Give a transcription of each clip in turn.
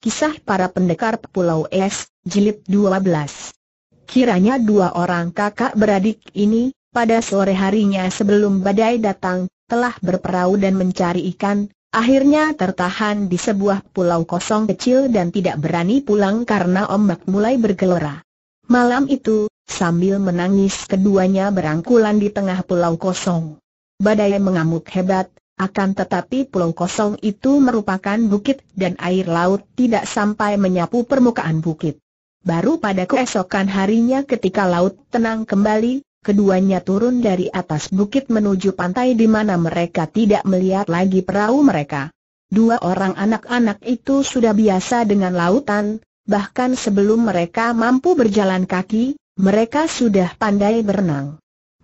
Kisah para pendekar Pulau Es, Jilid 12 Kiranya dua orang kakak beradik ini, pada sore harinya sebelum badai datang, telah berperahu dan mencari ikan, akhirnya tertahan di sebuah pulau kosong kecil dan tidak berani pulang karena ombak mulai bergelora. Malam itu, sambil menangis keduanya berangkulan di tengah pulau kosong. Badai mengamuk hebat, akan tetapi pulau kosong itu merupakan bukit dan air laut tidak sampai menyapu permukaan bukit. Baru pada keesokan harinya ketika laut tenang kembali, keduanya turun dari atas bukit menuju pantai di mana mereka tidak melihat lagi perahu mereka. Dua orang anak-anak itu sudah biasa dengan lautan, bahkan sebelum mereka mampu berjalan kaki, mereka sudah pandai berenang.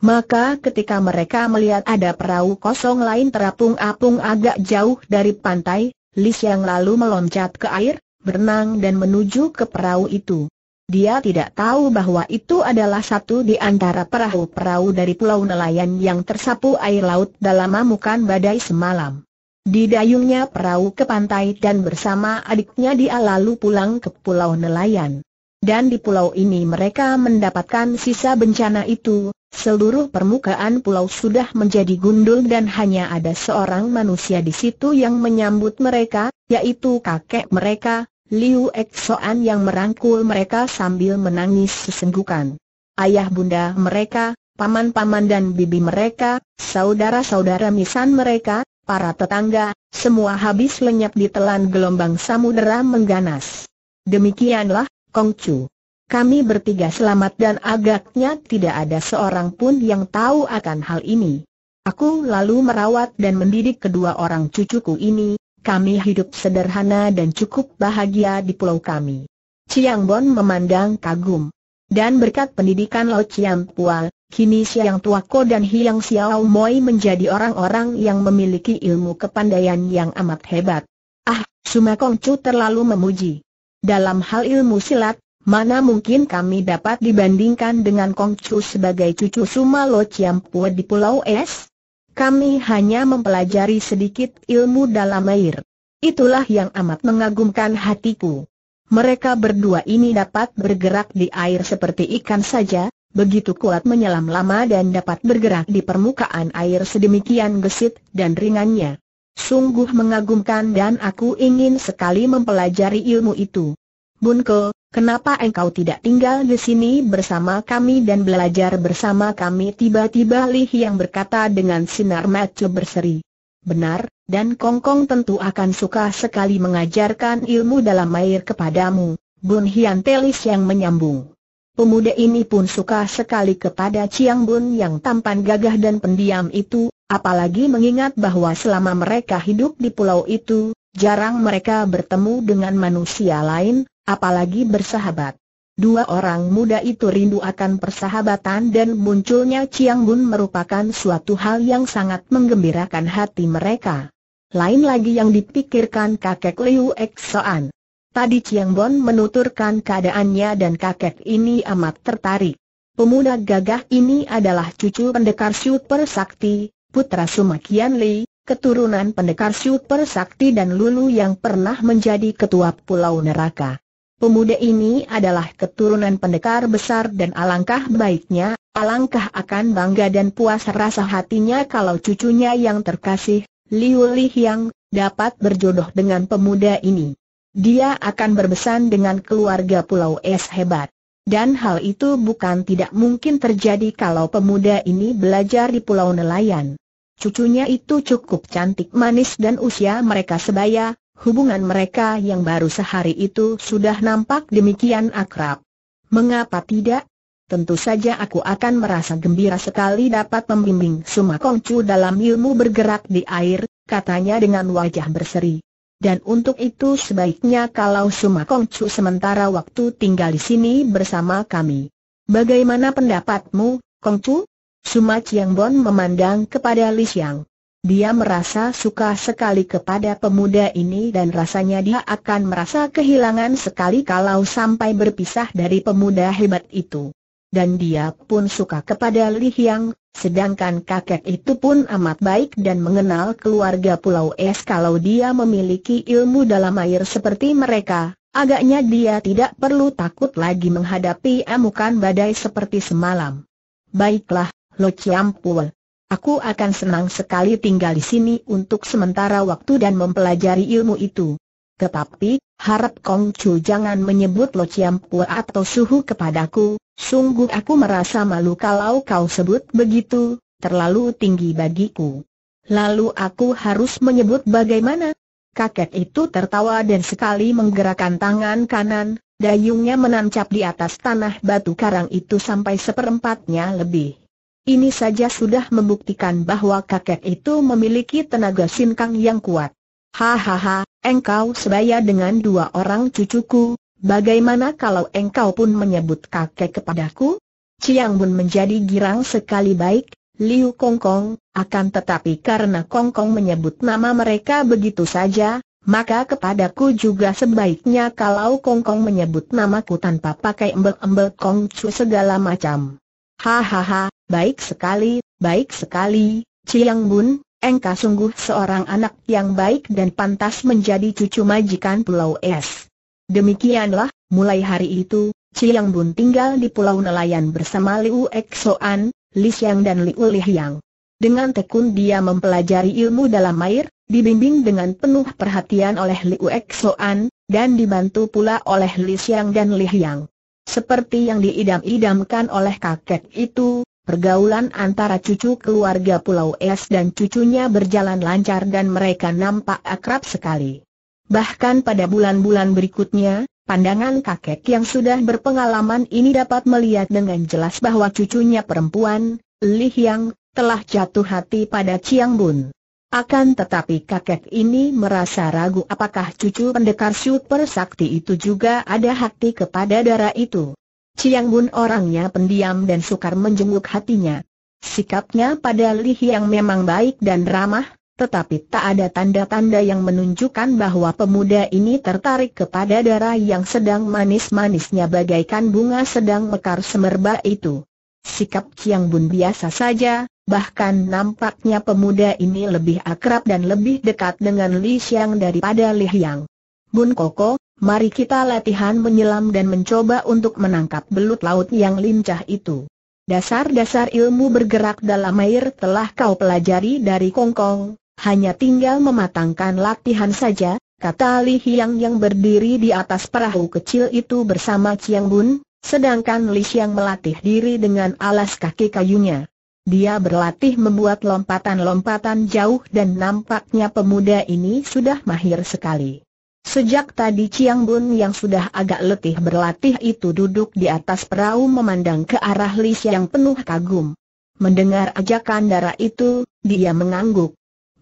Maka ketika mereka melihat ada perahu kosong lain terapung-apung agak jauh dari pantai, Lis yang lalu meloncat ke air, berenang dan menuju ke perahu itu. Dia tidak tahu bahwa itu adalah satu di antara perahu-perahu dari pulau nelayan yang tersapu air laut dalam amukan badai semalam. dayungnya perahu ke pantai dan bersama adiknya dia lalu pulang ke pulau nelayan dan di pulau ini mereka mendapatkan sisa bencana itu, seluruh permukaan pulau sudah menjadi gundul dan hanya ada seorang manusia di situ yang menyambut mereka, yaitu kakek mereka, Liu Xuan yang merangkul mereka sambil menangis sesenggukan. Ayah bunda mereka, paman-paman dan bibi mereka, saudara-saudara misan mereka, para tetangga, semua habis lenyap ditelan gelombang samudera mengganas. Demikianlah Kongcu. Kami bertiga selamat dan agaknya tidak ada seorang pun yang tahu akan hal ini. Aku lalu merawat dan mendidik kedua orang cucuku ini, kami hidup sederhana dan cukup bahagia di pulau kami. Chiang Bon memandang kagum. Dan berkat pendidikan Lo Chiang Pual, kini Siang Tua Ko dan Hiang Xiao Moi menjadi orang-orang yang memiliki ilmu kepandaian yang amat hebat. Ah, Sumakong Chu terlalu memuji. Dalam hal ilmu silat, mana mungkin kami dapat dibandingkan dengan Kong Chu sebagai cucu Sumalo Pua di Pulau Es? Kami hanya mempelajari sedikit ilmu dalam air. Itulah yang amat mengagumkan hatiku. Mereka berdua ini dapat bergerak di air seperti ikan saja, begitu kuat menyelam lama dan dapat bergerak di permukaan air sedemikian gesit dan ringannya. Sungguh mengagumkan dan aku ingin sekali mempelajari ilmu itu. Bunko, kenapa engkau tidak tinggal di sini bersama kami dan belajar bersama kami? Tiba-tiba Li yang berkata dengan sinar mata berseri. Benar, dan Kongkong Kong tentu akan suka sekali mengajarkan ilmu dalam air kepadamu, Bun Hian Telis yang menyambung. Pemuda ini pun suka sekali kepada Ciang Bun yang tampan gagah dan pendiam itu, Apalagi mengingat bahwa selama mereka hidup di pulau itu, jarang mereka bertemu dengan manusia lain, apalagi bersahabat. Dua orang muda itu rindu akan persahabatan dan munculnya Chiang Bun merupakan suatu hal yang sangat menggembirakan hati mereka. Lain lagi yang dipikirkan kakek Liu Xuan. Tadi Chiang Bun menuturkan keadaannya dan kakek ini amat tertarik. Pemuda gagah ini adalah cucu pendekar super sakti, putra Sumakian Li, keturunan pendekar super sakti dan Lulu yang pernah menjadi ketua Pulau Neraka. Pemuda ini adalah keturunan pendekar besar dan alangkah baiknya, alangkah akan bangga dan puas rasa hatinya kalau cucunya yang terkasih, Liu yang, dapat berjodoh dengan pemuda ini. Dia akan berbesan dengan keluarga Pulau Es hebat. Dan hal itu bukan tidak mungkin terjadi kalau pemuda ini belajar di pulau nelayan. Cucunya itu cukup cantik manis dan usia mereka sebaya, hubungan mereka yang baru sehari itu sudah nampak demikian akrab. Mengapa tidak? Tentu saja aku akan merasa gembira sekali dapat membimbing Suma Kongcu dalam ilmu bergerak di air, katanya dengan wajah berseri. Dan untuk itu sebaiknya kalau Suma Kongcu sementara waktu tinggal di sini bersama kami. Bagaimana pendapatmu, Kongcu? Suma Chiang Bon memandang kepada Li Xiang. Dia merasa suka sekali kepada pemuda ini dan rasanya dia akan merasa kehilangan sekali kalau sampai berpisah dari pemuda hebat itu dan dia pun suka kepada Li Hiang, sedangkan kakek itu pun amat baik dan mengenal keluarga Pulau Es kalau dia memiliki ilmu dalam air seperti mereka, agaknya dia tidak perlu takut lagi menghadapi amukan badai seperti semalam. Baiklah, Lo Chiampul. Aku akan senang sekali tinggal di sini untuk sementara waktu dan mempelajari ilmu itu. Tetapi, harap Kong Chu jangan menyebut Lo Chiampul atau Suhu kepadaku, Sungguh aku merasa malu kalau kau sebut begitu, terlalu tinggi bagiku. Lalu aku harus menyebut bagaimana? Kakek itu tertawa dan sekali menggerakkan tangan kanan, dayungnya menancap di atas tanah batu karang itu sampai seperempatnya lebih. Ini saja sudah membuktikan bahwa kakek itu memiliki tenaga sinkang yang kuat. Hahaha, engkau sebaya dengan dua orang cucuku, Bagaimana kalau engkau pun menyebut kakek kepadaku? Ciang Bun menjadi girang sekali baik, Liu Kong Kong, akan tetapi karena Kong Kong menyebut nama mereka begitu saja, maka kepadaku juga sebaiknya kalau Kong Kong menyebut namaku tanpa pakai embel-embel Kong Chu segala macam. Hahaha, baik sekali, baik sekali, Ciang Bun, engkau sungguh seorang anak yang baik dan pantas menjadi cucu majikan Pulau Es. Demikianlah, mulai hari itu, Chiang Bun tinggal di pulau nelayan bersama Liu Eksoan, Li Xiang dan Liu Lihyang. Dengan tekun dia mempelajari ilmu dalam air, dibimbing dengan penuh perhatian oleh Liu Eksoan, dan dibantu pula oleh Li Xiang dan Lihyang. Seperti yang diidam-idamkan oleh kakek itu, pergaulan antara cucu keluarga Pulau Es dan cucunya berjalan lancar dan mereka nampak akrab sekali. Bahkan pada bulan-bulan berikutnya, pandangan kakek yang sudah berpengalaman ini dapat melihat dengan jelas bahwa cucunya perempuan, Li Hiang, telah jatuh hati pada Chiang Bun. Akan tetapi kakek ini merasa ragu apakah cucu pendekar super sakti itu juga ada hati kepada darah itu. Chiang Bun orangnya pendiam dan sukar menjenguk hatinya. Sikapnya pada Li Hiang memang baik dan ramah, tetapi tak ada tanda-tanda yang menunjukkan bahwa pemuda ini tertarik kepada darah yang sedang manis-manisnya bagaikan bunga sedang mekar semerbak itu. Sikap Chiang Bun biasa saja, bahkan nampaknya pemuda ini lebih akrab dan lebih dekat dengan Li Xiang daripada Li Yang. Bun Koko, mari kita latihan menyelam dan mencoba untuk menangkap belut laut yang lincah itu. Dasar-dasar ilmu bergerak dalam air telah kau pelajari dari Kongkong, hanya tinggal mematangkan latihan saja, kata Li Hiang yang berdiri di atas perahu kecil itu bersama Chiang Bun, sedangkan Li Xiang melatih diri dengan alas kaki kayunya. Dia berlatih membuat lompatan-lompatan jauh dan nampaknya pemuda ini sudah mahir sekali. Sejak tadi Chiang Bun yang sudah agak letih berlatih itu duduk di atas perahu memandang ke arah Li Xiang penuh kagum. Mendengar ajakan darah itu, dia mengangguk.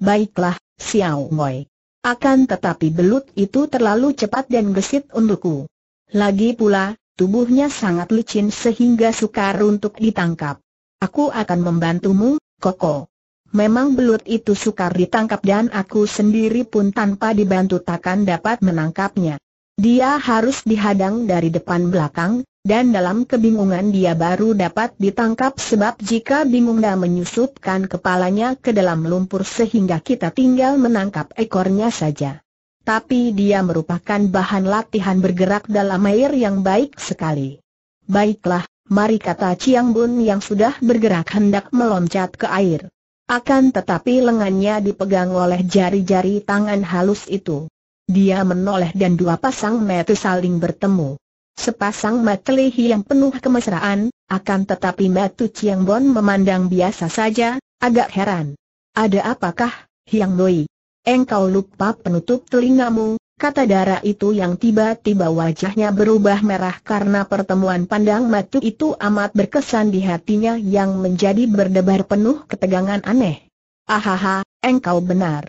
Baiklah, Xiao Moi. Akan tetapi belut itu terlalu cepat dan gesit untukku. Lagi pula, tubuhnya sangat licin sehingga sukar untuk ditangkap. Aku akan membantumu, Koko. Memang belut itu sukar ditangkap dan aku sendiri pun tanpa dibantu takkan dapat menangkapnya. Dia harus dihadang dari depan belakang, dan dalam kebingungan dia baru dapat ditangkap sebab jika bingungnya menyusupkan kepalanya ke dalam lumpur sehingga kita tinggal menangkap ekornya saja. Tapi dia merupakan bahan latihan bergerak dalam air yang baik sekali. Baiklah, mari kata Chiang Bun yang sudah bergerak hendak meloncat ke air. Akan tetapi lengannya dipegang oleh jari-jari tangan halus itu. Dia menoleh dan dua pasang mata saling bertemu. Sepasang mata Lehi yang penuh kemesraan, akan tetapi mata Chiang Bon memandang biasa saja, agak heran. Ada apakah, Hiang Doi? Engkau lupa penutup telingamu, kata darah itu yang tiba-tiba wajahnya berubah merah karena pertemuan pandang mata itu amat berkesan di hatinya yang menjadi berdebar penuh ketegangan aneh. Ahaha, engkau benar.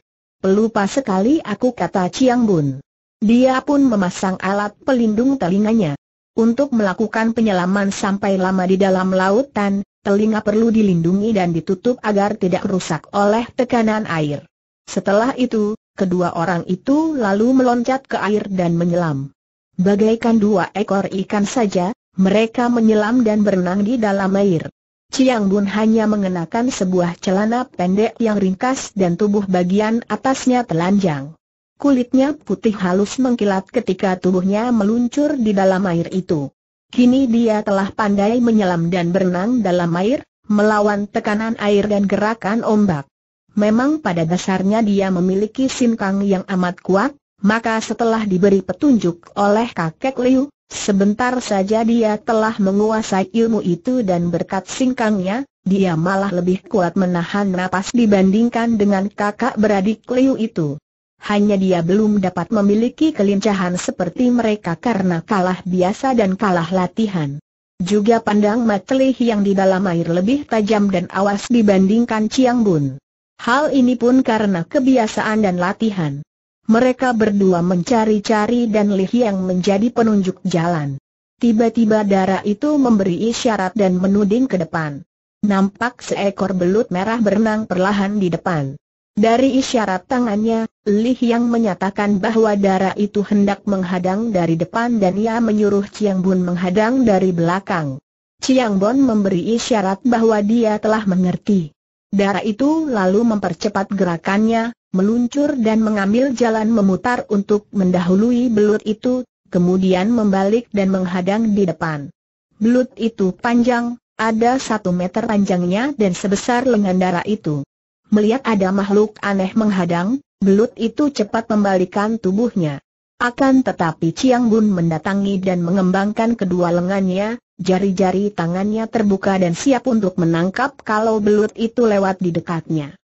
Pelupa sekali aku kata Chiang Bun. Dia pun memasang alat pelindung telinganya. Untuk melakukan penyelaman sampai lama di dalam lautan, telinga perlu dilindungi dan ditutup agar tidak rusak oleh tekanan air. Setelah itu, kedua orang itu lalu meloncat ke air dan menyelam. Bagaikan dua ekor ikan saja, mereka menyelam dan berenang di dalam air. Chiang Bun hanya mengenakan sebuah celana pendek yang ringkas dan tubuh bagian atasnya telanjang. Kulitnya putih halus mengkilat ketika tubuhnya meluncur di dalam air itu. Kini dia telah pandai menyelam dan berenang dalam air, melawan tekanan air dan gerakan ombak. Memang pada dasarnya dia memiliki sinkang yang amat kuat, maka setelah diberi petunjuk oleh kakek Liu, Sebentar saja dia telah menguasai ilmu itu dan berkat singkangnya, dia malah lebih kuat menahan napas dibandingkan dengan kakak beradik Liu itu. Hanya dia belum dapat memiliki kelincahan seperti mereka karena kalah biasa dan kalah latihan. Juga pandang Matelih yang di dalam air lebih tajam dan awas dibandingkan Chiang Bun. Hal ini pun karena kebiasaan dan latihan mereka berdua mencari-cari dan Li Hiang menjadi penunjuk jalan. Tiba-tiba darah itu memberi isyarat dan menuding ke depan. Nampak seekor belut merah berenang perlahan di depan. Dari isyarat tangannya, Li Hiang menyatakan bahwa darah itu hendak menghadang dari depan dan ia menyuruh Chiang Bun menghadang dari belakang. Chiang Bun memberi isyarat bahwa dia telah mengerti. Darah itu lalu mempercepat gerakannya, meluncur dan mengambil jalan memutar untuk mendahului belut itu, kemudian membalik dan menghadang di depan. Belut itu panjang, ada satu meter panjangnya dan sebesar lengan darah itu. Melihat ada makhluk aneh menghadang, belut itu cepat membalikan tubuhnya. Akan tetapi Chiang Bun mendatangi dan mengembangkan kedua lengannya, jari-jari tangannya terbuka dan siap untuk menangkap kalau belut itu lewat di dekatnya.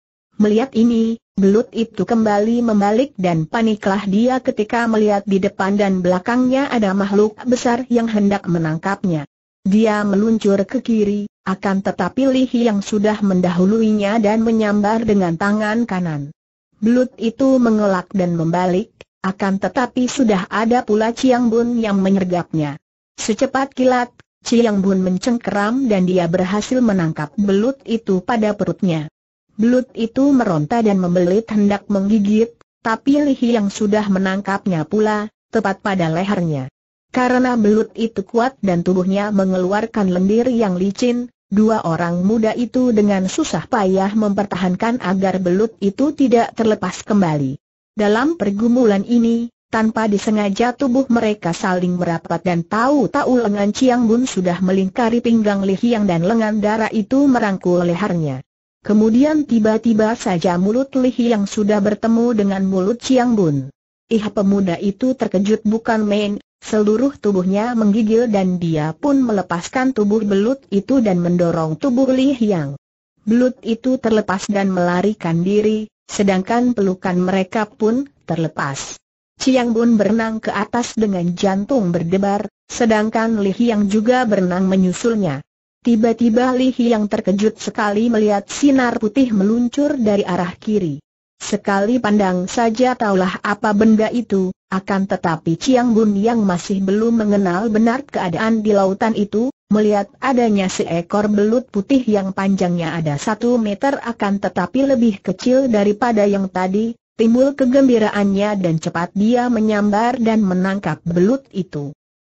Melihat ini, belut itu kembali membalik dan paniklah dia ketika melihat di depan dan belakangnya ada makhluk besar yang hendak menangkapnya. Dia meluncur ke kiri, akan tetapi lihi yang sudah mendahuluinya dan menyambar dengan tangan kanan. Belut itu mengelak dan membalik, akan tetapi sudah ada pula ciang Bun yang menyergapnya. Secepat kilat, ciang Bun mencengkeram dan dia berhasil menangkap belut itu pada perutnya. Belut itu meronta dan membelit hendak menggigit, tapi Lihi yang sudah menangkapnya pula, tepat pada lehernya. Karena belut itu kuat dan tubuhnya mengeluarkan lendir yang licin, dua orang muda itu dengan susah payah mempertahankan agar belut itu tidak terlepas kembali. Dalam pergumulan ini, tanpa disengaja tubuh mereka saling merapat dan tahu-tahu lengan Ciang Bun sudah melingkari pinggang Li Hiang dan lengan darah itu merangkul lehernya. Kemudian tiba-tiba saja mulut Lihi yang sudah bertemu dengan mulut Chiang Bun. Ih pemuda itu terkejut bukan main, seluruh tubuhnya menggigil dan dia pun melepaskan tubuh belut itu dan mendorong tubuh Li Hiang. Belut itu terlepas dan melarikan diri, sedangkan pelukan mereka pun terlepas. Chiang Bun berenang ke atas dengan jantung berdebar, sedangkan Li Hiang juga berenang menyusulnya. Tiba-tiba Li yang terkejut sekali melihat sinar putih meluncur dari arah kiri. Sekali pandang saja taulah apa benda itu, akan tetapi Chiang Bun yang masih belum mengenal benar keadaan di lautan itu, melihat adanya seekor belut putih yang panjangnya ada satu meter akan tetapi lebih kecil daripada yang tadi, timbul kegembiraannya dan cepat dia menyambar dan menangkap belut itu.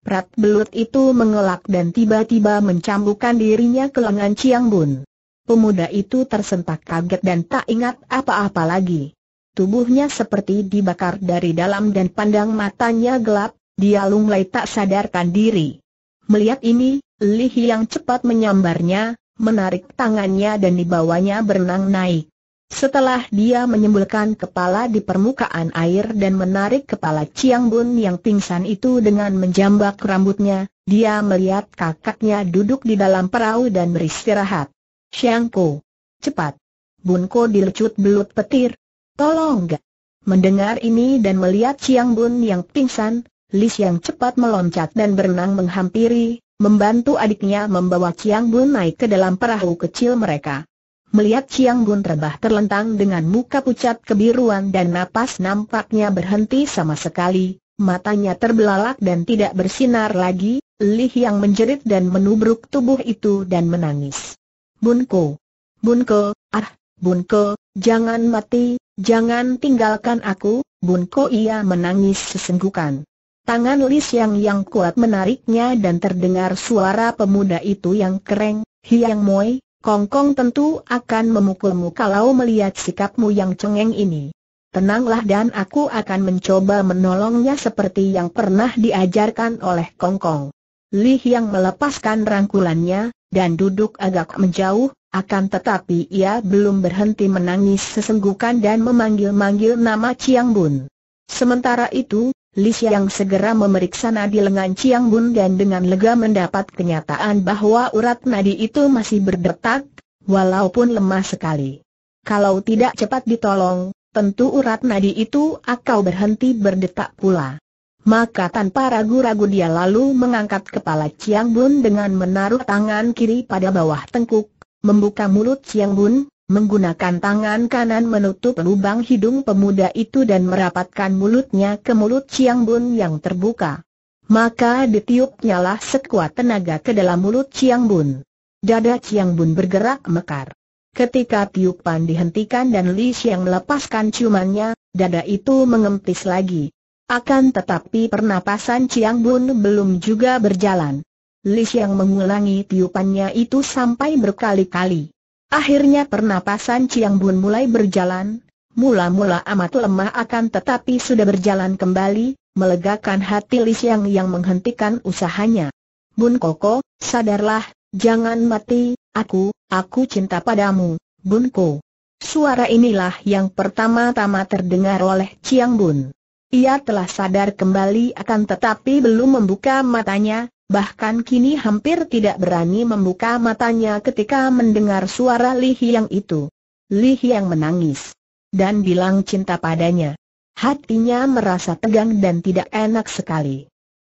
Rat belut itu mengelak dan tiba-tiba mencambukkan dirinya ke lengan Chiang Bun. Pemuda itu tersentak kaget dan tak ingat apa-apa lagi. Tubuhnya seperti dibakar dari dalam dan pandang matanya gelap, dia lunglai tak sadarkan diri. Melihat ini, Li yang cepat menyambarnya, menarik tangannya dan dibawanya berenang naik. Setelah dia menyembulkan kepala di permukaan air dan menarik kepala Chiang Bun yang pingsan itu dengan menjambak rambutnya, dia melihat kakaknya duduk di dalam perahu dan beristirahat. Chiang Ko, cepat! Bun Ko dilecut belut petir. Tolong gak! Mendengar ini dan melihat Chiang Bun yang pingsan, Lis yang cepat meloncat dan berenang menghampiri, membantu adiknya membawa Chiang Bun naik ke dalam perahu kecil mereka. Melihat Chiang Bun terbah terlentang dengan muka pucat kebiruan dan napas nampaknya berhenti sama sekali, matanya terbelalak dan tidak bersinar lagi, Li yang menjerit dan menubruk tubuh itu dan menangis. Bunko! Bunko, ah, Bunko, jangan mati, jangan tinggalkan aku, Bunko ia menangis sesenggukan. Tangan Li Xiang yang kuat menariknya dan terdengar suara pemuda itu yang kereng, Hiang Moi, Kongkong tentu akan memukulmu kalau melihat sikapmu yang cengeng ini. Tenanglah dan aku akan mencoba menolongnya seperti yang pernah diajarkan oleh Kongkong. Li yang melepaskan rangkulannya, dan duduk agak menjauh, akan tetapi ia belum berhenti menangis sesenggukan dan memanggil-manggil nama Chiang Bun. Sementara itu, Li yang segera memeriksa nadi lengan Chiang Bun dan dengan lega mendapat kenyataan bahwa urat nadi itu masih berdetak, walaupun lemah sekali. Kalau tidak cepat ditolong, tentu urat nadi itu akan berhenti berdetak pula. Maka tanpa ragu-ragu dia lalu mengangkat kepala Chiang Bun dengan menaruh tangan kiri pada bawah tengkuk, membuka mulut Chiang Bun, menggunakan tangan kanan menutup lubang hidung pemuda itu dan merapatkan mulutnya ke mulut Chiang Bun yang terbuka. Maka ditiup nyala sekuat tenaga ke dalam mulut Chiang Bun. Dada Chiang Bun bergerak mekar. Ketika tiupan dihentikan dan Li Xiang melepaskan ciumannya, dada itu mengempis lagi. Akan tetapi pernapasan Chiang Bun belum juga berjalan. Li Xiang mengulangi tiupannya itu sampai berkali-kali. Akhirnya pernapasan Chiang Bun mulai berjalan, mula-mula amat lemah akan tetapi sudah berjalan kembali, melegakan hati Li Xiang yang menghentikan usahanya. Bun Koko, sadarlah, jangan mati, aku, aku cinta padamu, Bun Ko. Suara inilah yang pertama-tama terdengar oleh Chiang Bun. Ia telah sadar kembali akan tetapi belum membuka matanya, bahkan kini hampir tidak berani membuka matanya ketika mendengar suara Li Hiang itu. Li Hiang menangis dan bilang cinta padanya. Hatinya merasa tegang dan tidak enak sekali.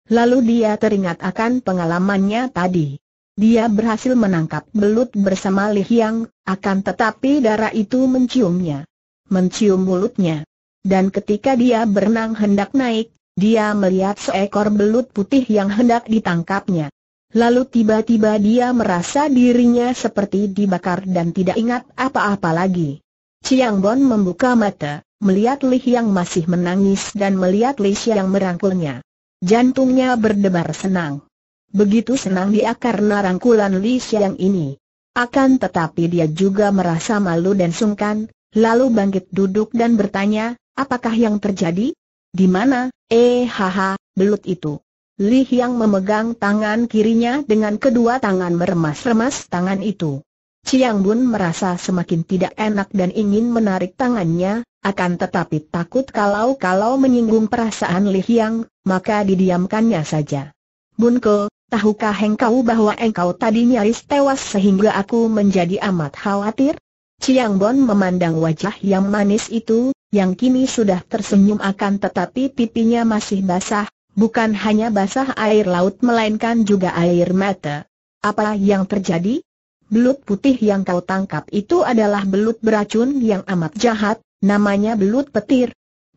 Lalu dia teringat akan pengalamannya tadi. Dia berhasil menangkap belut bersama Li Hiang, akan tetapi darah itu menciumnya. Mencium mulutnya. Dan ketika dia berenang hendak naik, dia melihat seekor belut putih yang hendak ditangkapnya. Lalu tiba-tiba dia merasa dirinya seperti dibakar dan tidak ingat apa-apa lagi. Chiang Bon membuka mata, melihat Li yang masih menangis dan melihat Li yang merangkulnya. Jantungnya berdebar senang. Begitu senang dia karena rangkulan Li yang ini. Akan tetapi dia juga merasa malu dan sungkan, lalu bangkit duduk dan bertanya, apakah yang terjadi? Di mana, eh haha, belut itu. Li Hiang memegang tangan kirinya dengan kedua tangan meremas-remas tangan itu. Chiang Bun merasa semakin tidak enak dan ingin menarik tangannya, akan tetapi takut kalau-kalau menyinggung perasaan Li Hiang, maka didiamkannya saja. Bun Ke, tahukah engkau bahwa engkau tadi nyaris tewas sehingga aku menjadi amat khawatir? Chiang Bun memandang wajah yang manis itu, yang kini sudah tersenyum akan tetapi pipinya masih basah, bukan hanya basah air laut melainkan juga air mata. Apa yang terjadi? Belut putih yang kau tangkap itu adalah belut beracun yang amat jahat, namanya belut petir.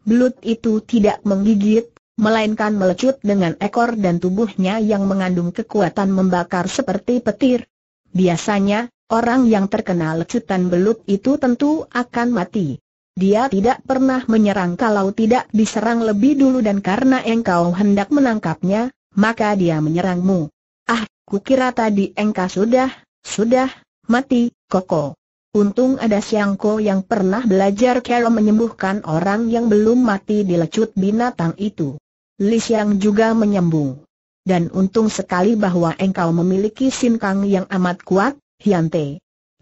Belut itu tidak menggigit, melainkan melecut dengan ekor dan tubuhnya yang mengandung kekuatan membakar seperti petir. Biasanya, orang yang terkena lecutan belut itu tentu akan mati. Dia tidak pernah menyerang kalau tidak diserang lebih dulu dan karena engkau hendak menangkapnya, maka dia menyerangmu. Ah, kukira tadi engkau sudah, sudah, mati, koko. Untung ada Siangko yang pernah belajar cara menyembuhkan orang yang belum mati di lecut binatang itu. Li Siang juga menyembung. Dan untung sekali bahwa engkau memiliki sinkang yang amat kuat, Hyante.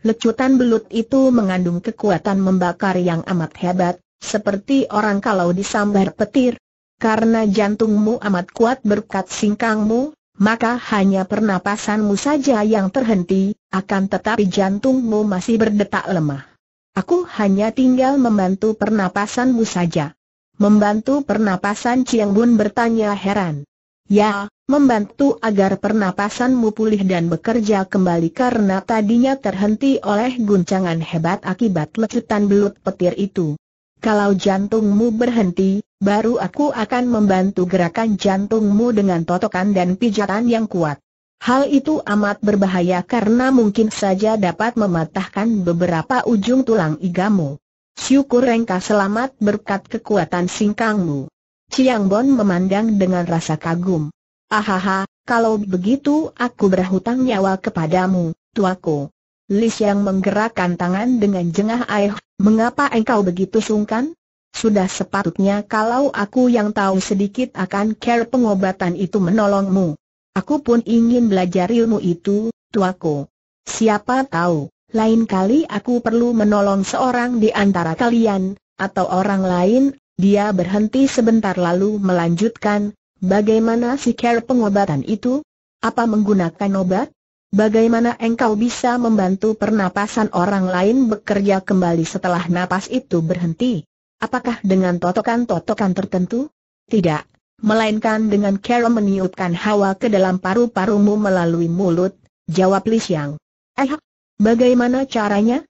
Lecutan belut itu mengandung kekuatan membakar yang amat hebat, seperti orang kalau disambar petir. Karena jantungmu amat kuat berkat singkangmu, maka hanya pernapasanmu saja yang terhenti, akan tetapi jantungmu masih berdetak lemah. Aku hanya tinggal membantu pernapasanmu saja. Membantu pernapasan Ciang Bun bertanya heran. Ya, membantu agar pernapasanmu pulih dan bekerja kembali karena tadinya terhenti oleh guncangan hebat akibat lecutan belut petir itu. Kalau jantungmu berhenti, baru aku akan membantu gerakan jantungmu dengan totokan dan pijatan yang kuat. Hal itu amat berbahaya karena mungkin saja dapat mematahkan beberapa ujung tulang igamu. Syukur engkau selamat berkat kekuatan singkangmu. Chiang Bon memandang dengan rasa kagum. Ahaha, kalau begitu aku berhutang nyawa kepadamu, tuaku. Li Xiang menggerakkan tangan dengan jengah air, mengapa engkau begitu sungkan? Sudah sepatutnya kalau aku yang tahu sedikit akan care pengobatan itu menolongmu. Aku pun ingin belajar ilmu itu, tuaku. Siapa tahu, lain kali aku perlu menolong seorang di antara kalian, atau orang lain dia berhenti sebentar lalu melanjutkan, bagaimana si care pengobatan itu? Apa menggunakan obat? Bagaimana engkau bisa membantu pernapasan orang lain bekerja kembali setelah napas itu berhenti? Apakah dengan totokan-totokan tertentu? Tidak, melainkan dengan care meniupkan hawa ke dalam paru-parumu melalui mulut, jawab Li Xiang. Eh, bagaimana caranya?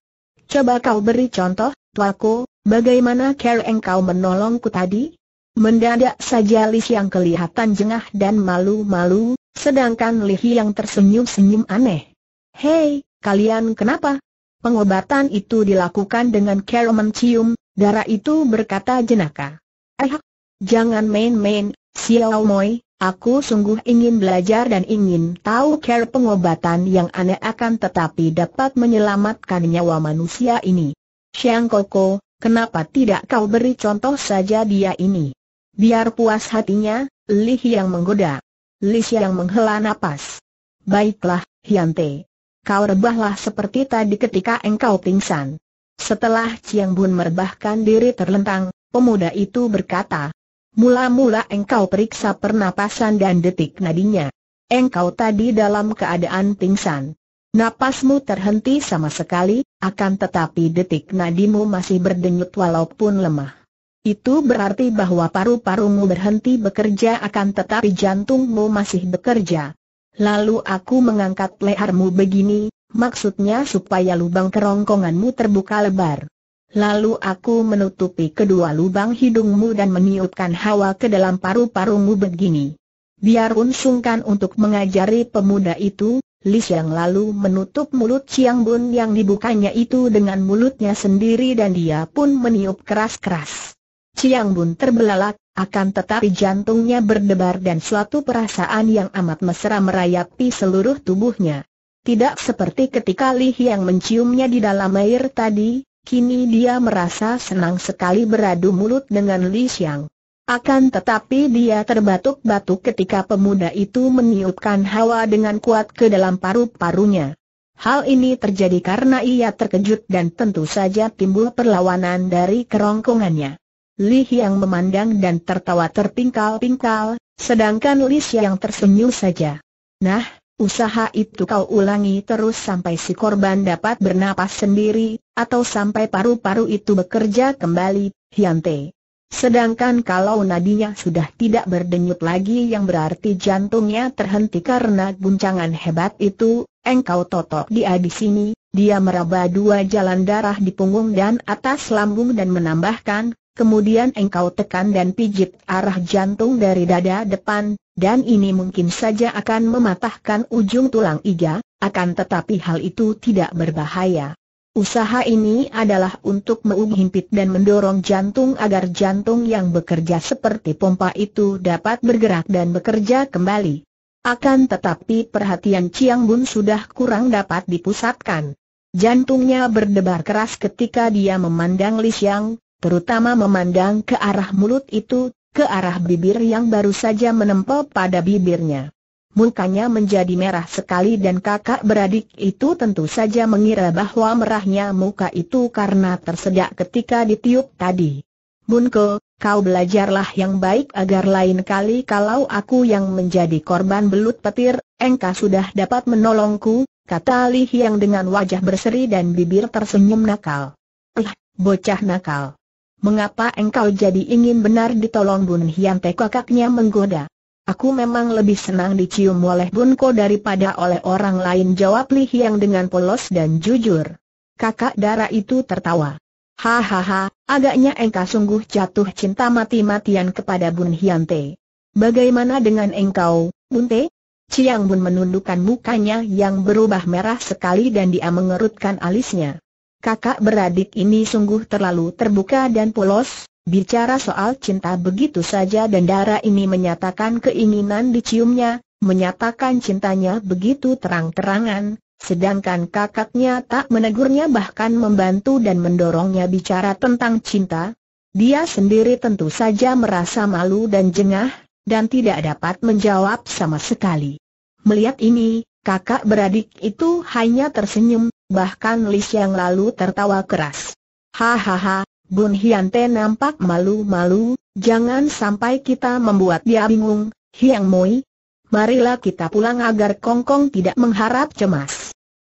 Coba kau beri contoh, tuaku, Bagaimana care engkau menolongku tadi? Mendadak saja Li yang kelihatan jengah dan malu-malu, sedangkan Li yang tersenyum-senyum aneh. Hei, kalian kenapa? Pengobatan itu dilakukan dengan care mencium, darah itu berkata jenaka. Eh, jangan main-main, Xiao Moi, aku sungguh ingin belajar dan ingin tahu care pengobatan yang aneh akan tetapi dapat menyelamatkan nyawa manusia ini. Xiang Koko, Kenapa tidak kau beri contoh saja dia ini? Biar puas hatinya, Li yang menggoda. Li yang menghela nafas. Baiklah, Te. Kau rebahlah seperti tadi ketika engkau pingsan. Setelah Chiang Bun merebahkan diri terlentang, pemuda itu berkata, Mula-mula engkau periksa pernapasan dan detik nadinya. Engkau tadi dalam keadaan pingsan. Napasmu terhenti sama sekali, akan tetapi detik nadimu masih berdenyut walaupun lemah. Itu berarti bahwa paru-parumu berhenti bekerja akan tetapi jantungmu masih bekerja. Lalu aku mengangkat lehermu begini, maksudnya supaya lubang kerongkonganmu terbuka lebar. Lalu aku menutupi kedua lubang hidungmu dan meniupkan hawa ke dalam paru-parumu begini. Biar unsungkan untuk mengajari pemuda itu, Lis yang lalu menutup mulut Xiang Bun yang dibukanya itu dengan mulutnya sendiri dan dia pun meniup keras-keras. Xiang Bun terbelalak, akan tetapi jantungnya berdebar dan suatu perasaan yang amat mesra merayapi seluruh tubuhnya. Tidak seperti ketika Li yang menciumnya di dalam air tadi, kini dia merasa senang sekali beradu mulut dengan Li Xiang. Akan tetapi dia terbatuk-batuk ketika pemuda itu meniupkan hawa dengan kuat ke dalam paru-parunya. Hal ini terjadi karena ia terkejut dan tentu saja timbul perlawanan dari kerongkongannya. Li yang memandang dan tertawa terpingkal-pingkal, sedangkan Li yang tersenyum saja. Nah, usaha itu kau ulangi terus sampai si korban dapat bernapas sendiri, atau sampai paru-paru itu bekerja kembali, Hyante. Sedangkan kalau nadinya sudah tidak berdenyut lagi yang berarti jantungnya terhenti karena guncangan hebat itu, engkau totok dia di sini, dia meraba dua jalan darah di punggung dan atas lambung dan menambahkan, kemudian engkau tekan dan pijit arah jantung dari dada depan, dan ini mungkin saja akan mematahkan ujung tulang iga, akan tetapi hal itu tidak berbahaya. Usaha ini adalah untuk menghimpit dan mendorong jantung agar jantung yang bekerja seperti pompa itu dapat bergerak dan bekerja kembali. Akan tetapi perhatian Chiang Bun sudah kurang dapat dipusatkan. Jantungnya berdebar keras ketika dia memandang Li Xiang, terutama memandang ke arah mulut itu, ke arah bibir yang baru saja menempel pada bibirnya mukanya menjadi merah sekali dan kakak beradik itu tentu saja mengira bahwa merahnya muka itu karena tersedak ketika ditiup tadi. Bunko, kau belajarlah yang baik agar lain kali kalau aku yang menjadi korban belut petir, engkau sudah dapat menolongku, kata Li Hiang dengan wajah berseri dan bibir tersenyum nakal. Eh, bocah nakal. Mengapa engkau jadi ingin benar ditolong Bun Hiang Teh kakaknya menggoda? Aku memang lebih senang dicium oleh Bunko daripada oleh orang lain jawab Li Hiang dengan polos dan jujur. Kakak darah itu tertawa. Hahaha, agaknya engkau sungguh jatuh cinta mati-matian kepada Bun Hiante. Bagaimana dengan engkau, Bunte? Ciang Bun menundukkan mukanya yang berubah merah sekali dan dia mengerutkan alisnya. Kakak beradik ini sungguh terlalu terbuka dan polos, Bicara soal cinta begitu saja dan darah ini menyatakan keinginan diciumnya, menyatakan cintanya begitu terang-terangan, sedangkan kakaknya tak menegurnya bahkan membantu dan mendorongnya bicara tentang cinta. Dia sendiri tentu saja merasa malu dan jengah, dan tidak dapat menjawab sama sekali. Melihat ini, kakak beradik itu hanya tersenyum, bahkan Lis yang lalu tertawa keras. Hahaha, Bun Hian nampak malu-malu, jangan sampai kita membuat dia bingung, Hiang Moi. Marilah kita pulang agar Kongkong -Kong tidak mengharap cemas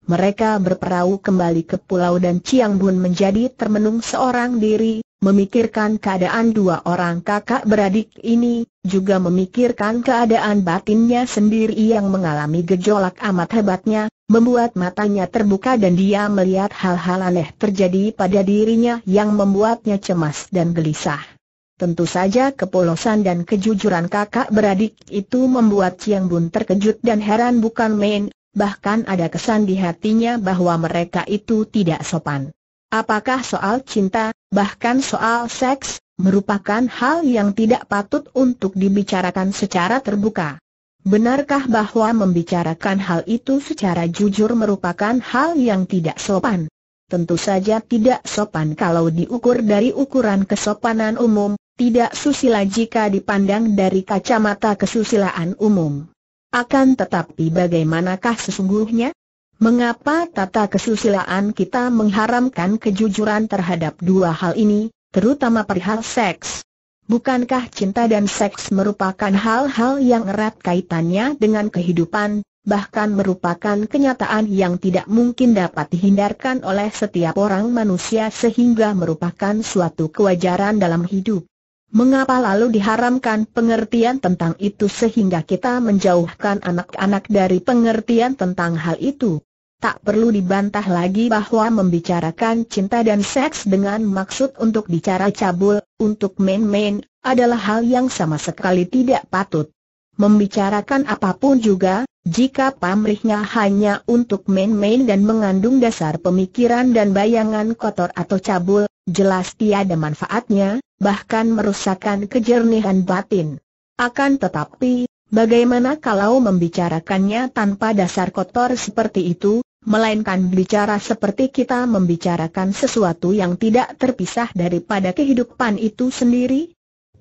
mereka berperahu kembali ke pulau dan Chiang Bun menjadi termenung seorang diri, memikirkan keadaan dua orang kakak beradik ini, juga memikirkan keadaan batinnya sendiri yang mengalami gejolak amat hebatnya, membuat matanya terbuka dan dia melihat hal-hal aneh terjadi pada dirinya yang membuatnya cemas dan gelisah. Tentu saja kepolosan dan kejujuran kakak beradik itu membuat Chiang Bun terkejut dan heran bukan main, bahkan ada kesan di hatinya bahwa mereka itu tidak sopan. Apakah soal cinta, bahkan soal seks, merupakan hal yang tidak patut untuk dibicarakan secara terbuka? Benarkah bahwa membicarakan hal itu secara jujur merupakan hal yang tidak sopan? Tentu saja tidak sopan kalau diukur dari ukuran kesopanan umum, tidak susila jika dipandang dari kacamata kesusilaan umum. Akan tetapi bagaimanakah sesungguhnya? Mengapa tata kesusilaan kita mengharamkan kejujuran terhadap dua hal ini, terutama perihal seks? Bukankah cinta dan seks merupakan hal-hal yang erat kaitannya dengan kehidupan, bahkan merupakan kenyataan yang tidak mungkin dapat dihindarkan oleh setiap orang manusia sehingga merupakan suatu kewajaran dalam hidup? Mengapa lalu diharamkan pengertian tentang itu sehingga kita menjauhkan anak-anak dari pengertian tentang hal itu? Tak perlu dibantah lagi bahwa membicarakan cinta dan seks dengan maksud untuk bicara cabul, untuk main-main, adalah hal yang sama sekali tidak patut. Membicarakan apapun juga, jika pamrihnya hanya untuk main-main dan mengandung dasar pemikiran dan bayangan kotor atau cabul, Jelas tiada manfaatnya, bahkan merusakkan kejernihan batin. Akan tetapi, bagaimana kalau membicarakannya tanpa dasar kotor seperti itu, melainkan bicara seperti kita membicarakan sesuatu yang tidak terpisah daripada kehidupan itu sendiri?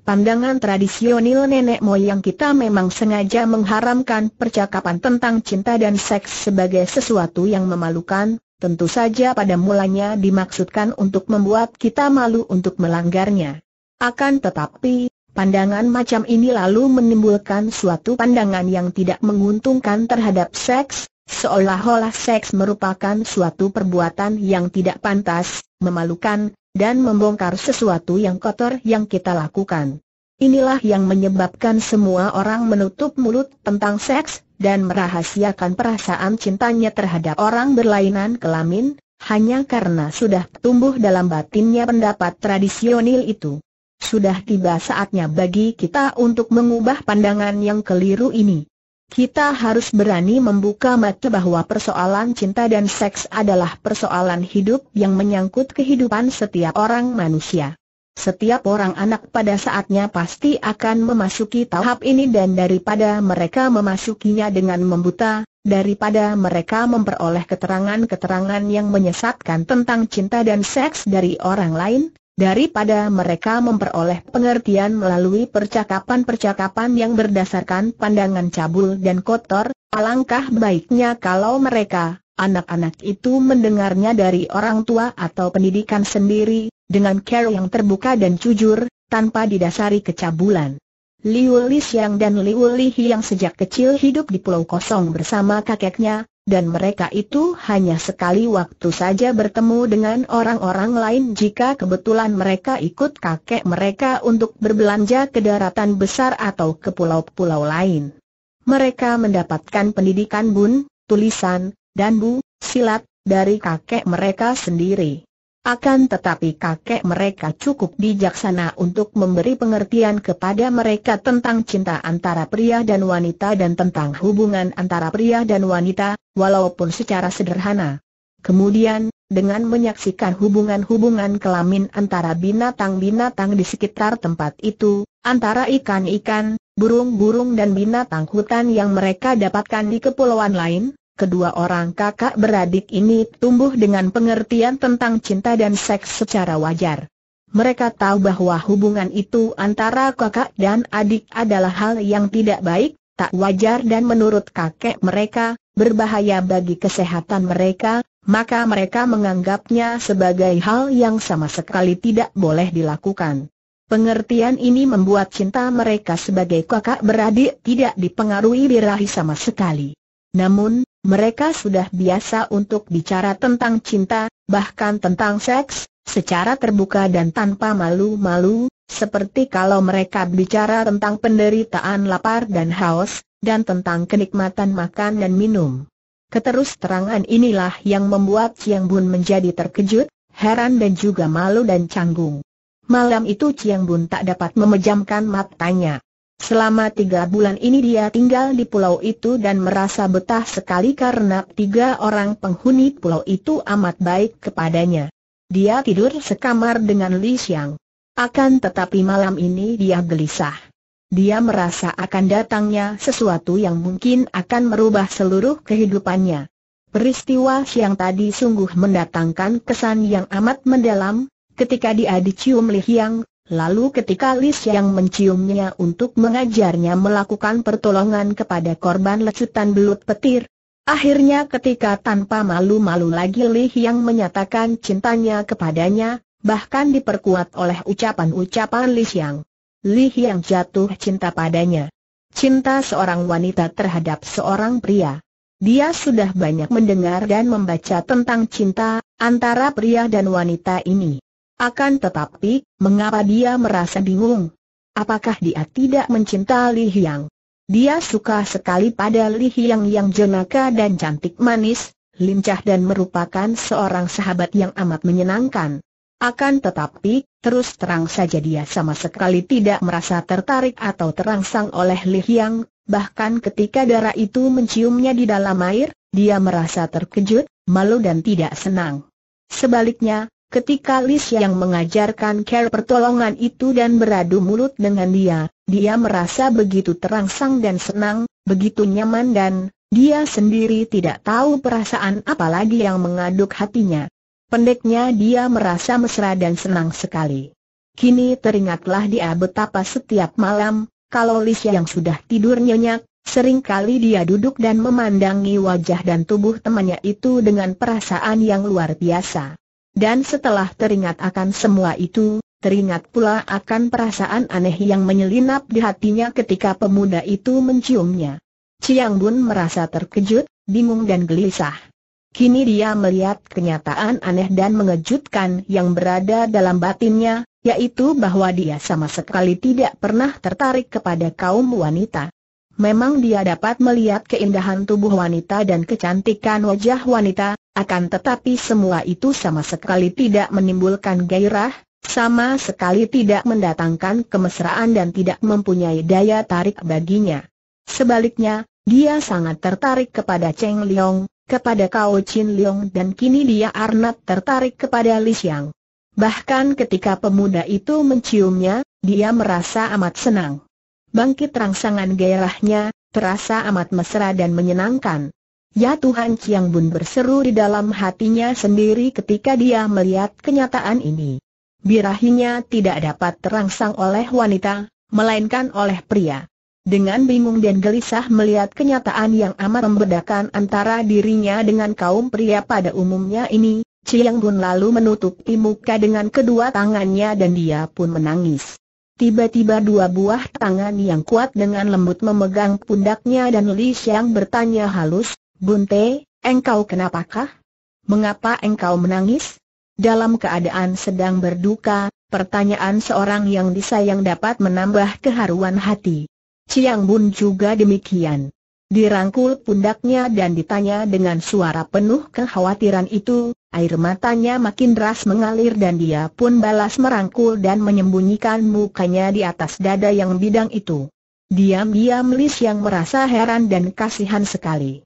Pandangan tradisional nenek moyang kita memang sengaja mengharamkan percakapan tentang cinta dan seks sebagai sesuatu yang memalukan, tentu saja pada mulanya dimaksudkan untuk membuat kita malu untuk melanggarnya. Akan tetapi, pandangan macam ini lalu menimbulkan suatu pandangan yang tidak menguntungkan terhadap seks, seolah-olah seks merupakan suatu perbuatan yang tidak pantas, memalukan, dan membongkar sesuatu yang kotor yang kita lakukan. Inilah yang menyebabkan semua orang menutup mulut tentang seks, dan merahasiakan perasaan cintanya terhadap orang berlainan kelamin, hanya karena sudah tumbuh dalam batinnya pendapat tradisional itu. Sudah tiba saatnya bagi kita untuk mengubah pandangan yang keliru ini. Kita harus berani membuka mata bahwa persoalan cinta dan seks adalah persoalan hidup yang menyangkut kehidupan setiap orang manusia. Setiap orang anak pada saatnya pasti akan memasuki tahap ini dan daripada mereka memasukinya dengan membuta, daripada mereka memperoleh keterangan-keterangan yang menyesatkan tentang cinta dan seks dari orang lain, daripada mereka memperoleh pengertian melalui percakapan-percakapan yang berdasarkan pandangan cabul dan kotor, alangkah baiknya kalau mereka Anak-anak itu mendengarnya dari orang tua atau pendidikan sendiri, dengan care yang terbuka dan jujur, tanpa didasari kecabulan. Liu Li Xiang dan Liu Li yang sejak kecil hidup di Pulau Kosong bersama kakeknya, dan mereka itu hanya sekali waktu saja bertemu dengan orang-orang lain jika kebetulan mereka ikut kakek mereka untuk berbelanja ke daratan besar atau ke pulau-pulau lain. Mereka mendapatkan pendidikan bun, tulisan, dan bu, silat, dari kakek mereka sendiri. Akan tetapi kakek mereka cukup bijaksana untuk memberi pengertian kepada mereka tentang cinta antara pria dan wanita dan tentang hubungan antara pria dan wanita, walaupun secara sederhana. Kemudian, dengan menyaksikan hubungan-hubungan kelamin antara binatang-binatang di sekitar tempat itu, antara ikan-ikan, burung-burung dan binatang hutan yang mereka dapatkan di kepulauan lain, kedua orang kakak beradik ini tumbuh dengan pengertian tentang cinta dan seks secara wajar. Mereka tahu bahwa hubungan itu antara kakak dan adik adalah hal yang tidak baik, tak wajar dan menurut kakek mereka, berbahaya bagi kesehatan mereka, maka mereka menganggapnya sebagai hal yang sama sekali tidak boleh dilakukan. Pengertian ini membuat cinta mereka sebagai kakak beradik tidak dipengaruhi birahi sama sekali. Namun, mereka sudah biasa untuk bicara tentang cinta, bahkan tentang seks, secara terbuka dan tanpa malu-malu, seperti kalau mereka bicara tentang penderitaan lapar dan haus, dan tentang kenikmatan makan dan minum. Keterus terangan inilah yang membuat Chiang Bun menjadi terkejut, heran dan juga malu dan canggung. Malam itu Chiang Bun tak dapat memejamkan matanya. Selama tiga bulan ini dia tinggal di pulau itu dan merasa betah sekali karena tiga orang penghuni pulau itu amat baik kepadanya. Dia tidur sekamar dengan Li Xiang. Akan tetapi malam ini dia gelisah. Dia merasa akan datangnya sesuatu yang mungkin akan merubah seluruh kehidupannya. Peristiwa siang tadi sungguh mendatangkan kesan yang amat mendalam, ketika dia dicium Li Xiang, Lalu ketika Lis yang menciumnya untuk mengajarnya melakukan pertolongan kepada korban lecutan belut petir, akhirnya ketika tanpa malu-malu lagi Li yang menyatakan cintanya kepadanya, bahkan diperkuat oleh ucapan-ucapan Li yang. Li yang jatuh cinta padanya. Cinta seorang wanita terhadap seorang pria. Dia sudah banyak mendengar dan membaca tentang cinta antara pria dan wanita ini. Akan tetapi, mengapa dia merasa bingung? Apakah dia tidak mencinta Li Hiang? Dia suka sekali pada Li Hiang yang jenaka dan cantik manis, lincah dan merupakan seorang sahabat yang amat menyenangkan. Akan tetapi, terus terang saja dia sama sekali tidak merasa tertarik atau terangsang oleh Li Hiang, bahkan ketika darah itu menciumnya di dalam air, dia merasa terkejut, malu dan tidak senang. Sebaliknya, Ketika Lis yang mengajarkan care pertolongan itu dan beradu mulut dengan dia, dia merasa begitu terangsang dan senang, begitu nyaman dan dia sendiri tidak tahu perasaan apa lagi yang mengaduk hatinya. Pendeknya dia merasa mesra dan senang sekali. Kini teringatlah dia betapa setiap malam, kalau Lis yang sudah tidur nyenyak, seringkali dia duduk dan memandangi wajah dan tubuh temannya itu dengan perasaan yang luar biasa. Dan setelah teringat akan semua itu, teringat pula akan perasaan aneh yang menyelinap di hatinya ketika pemuda itu menciumnya. Ciang Bun merasa terkejut, bingung dan gelisah. Kini dia melihat kenyataan aneh dan mengejutkan yang berada dalam batinnya, yaitu bahwa dia sama sekali tidak pernah tertarik kepada kaum wanita. Memang dia dapat melihat keindahan tubuh wanita dan kecantikan wajah wanita, akan tetapi semua itu sama sekali tidak menimbulkan gairah, sama sekali tidak mendatangkan kemesraan dan tidak mempunyai daya tarik baginya. Sebaliknya, dia sangat tertarik kepada Cheng Liang, kepada Kao Chin Liang dan kini dia Arnat tertarik kepada Li Xiang. Bahkan ketika pemuda itu menciumnya, dia merasa amat senang. Bangkit rangsangan gairahnya, terasa amat mesra dan menyenangkan. Ya Tuhan Chiang Bun berseru di dalam hatinya sendiri ketika dia melihat kenyataan ini. Birahinya tidak dapat terangsang oleh wanita, melainkan oleh pria. Dengan bingung dan gelisah melihat kenyataan yang amat membedakan antara dirinya dengan kaum pria pada umumnya ini, Chiang Bun lalu menutupi muka dengan kedua tangannya dan dia pun menangis. Tiba-tiba dua buah tangan yang kuat dengan lembut memegang pundaknya dan Li Xiang bertanya halus, Bunte, engkau kenapakah? Mengapa engkau menangis? Dalam keadaan sedang berduka, pertanyaan seorang yang disayang dapat menambah keharuan hati. Ciang Bun juga demikian. Dirangkul pundaknya dan ditanya dengan suara penuh kekhawatiran itu, air matanya makin deras mengalir dan dia pun balas merangkul dan menyembunyikan mukanya di atas dada yang bidang itu. Diam-diam Lis yang merasa heran dan kasihan sekali